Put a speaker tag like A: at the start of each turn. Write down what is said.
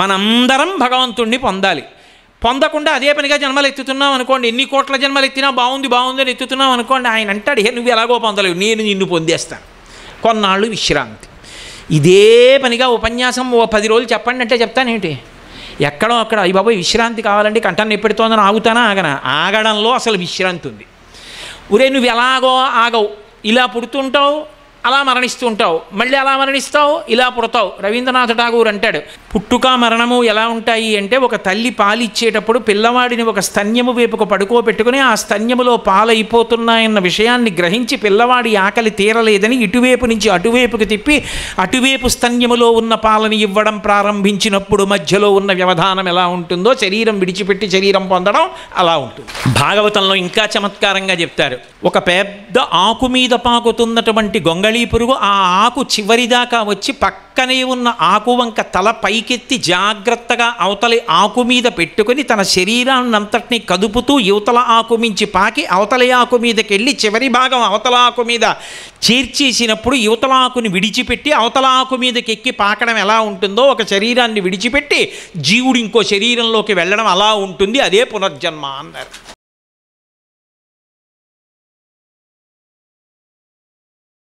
A: మనందరం భగవంతుణ్ణి పొందాలి పొందకుండా అదే పనిగా జన్మలు ఎత్తుతున్నాం అనుకోండి ఎన్ని కోట్ల జన్మలు ఎత్తినా బాగుంది బాగుంది అని ఎత్తుతున్నాం అనుకోండి ఆయన అంటాడు హే నువ్వు ఎలాగో పొందలేవు నేను నిన్ను పొందేస్తాను కొన్నాళ్ళు విశ్రాంతి ఇదే పనిగా ఉపన్యాసం ఓ పది రోజులు చెప్పండి అంటే చెప్తానేంటి ఎక్కడో అక్కడ అయ్యి బాబోయ్ విశ్రాంతి కావాలండి కంటన్ను ఎప్పుడుతోందని ఆగుతానా ఆగనా ఆగడంలో అసలు విశ్రాంతి ఉంది ఒరే నువ్వు ఎలాగో ఆగవు ఇలా పుడుతుంటావు అలా మరణిస్తూ ఉంటావు మళ్ళీ అలా మరణిస్తావు ఇలా పుడతావు రవీంద్రనాథ్ ఠాగూర్ అంటాడు పుట్టుక మరణము ఎలా ఉంటాయి అంటే ఒక తల్లి పాలిచ్చేటప్పుడు పిల్లవాడిని ఒక స్తన్యము వైపుకు పడుకోబెట్టుకుని ఆ స్తన్యములో పాలైపోతున్నాయన్న విషయాన్ని గ్రహించి పిల్లవాడి ఆకలి తీరలేదని ఇటువైపు నుంచి అటువైపుకి తిప్పి అటువైపు స్తన్యములో ఉన్న పాలని ఇవ్వడం ప్రారంభించినప్పుడు మధ్యలో ఉన్న వ్యవధానం ఎలా ఉంటుందో శరీరం విడిచిపెట్టి శరీరం పొందడం అలా ఉంటుంది భాగవతంలో ఇంకా చమత్కారంగా చెప్తారు ఒక పెద్ద ఆకు మీద పాకుతున్నటువంటి గొంగ పురుగు ఆ ఆకు చివరిదాకా వచ్చి పక్కనే ఉన్న ఆకు వంక తల పైకెత్తి జాగ్రత్తగా అవతలి ఆకు మీద పెట్టుకుని తన శరీరాన్నంతటినీ కదుపుతూ యువతల ఆకు మించి పాకి అవతలి ఆకు మీదకి వెళ్ళి చివరి భాగం అవతల ఆకు మీద చేర్చేసినప్పుడు యువతల ఆకుని విడిచిపెట్టి అవతల ఆకు మీదకి ఎక్కి పాకడం ఎలా ఉంటుందో ఒక శరీరాన్ని విడిచిపెట్టి జీవుడు ఇంకో శరీరంలోకి వెళ్ళడం అలా ఉంటుంది అదే పునర్జన్మ అన్నారు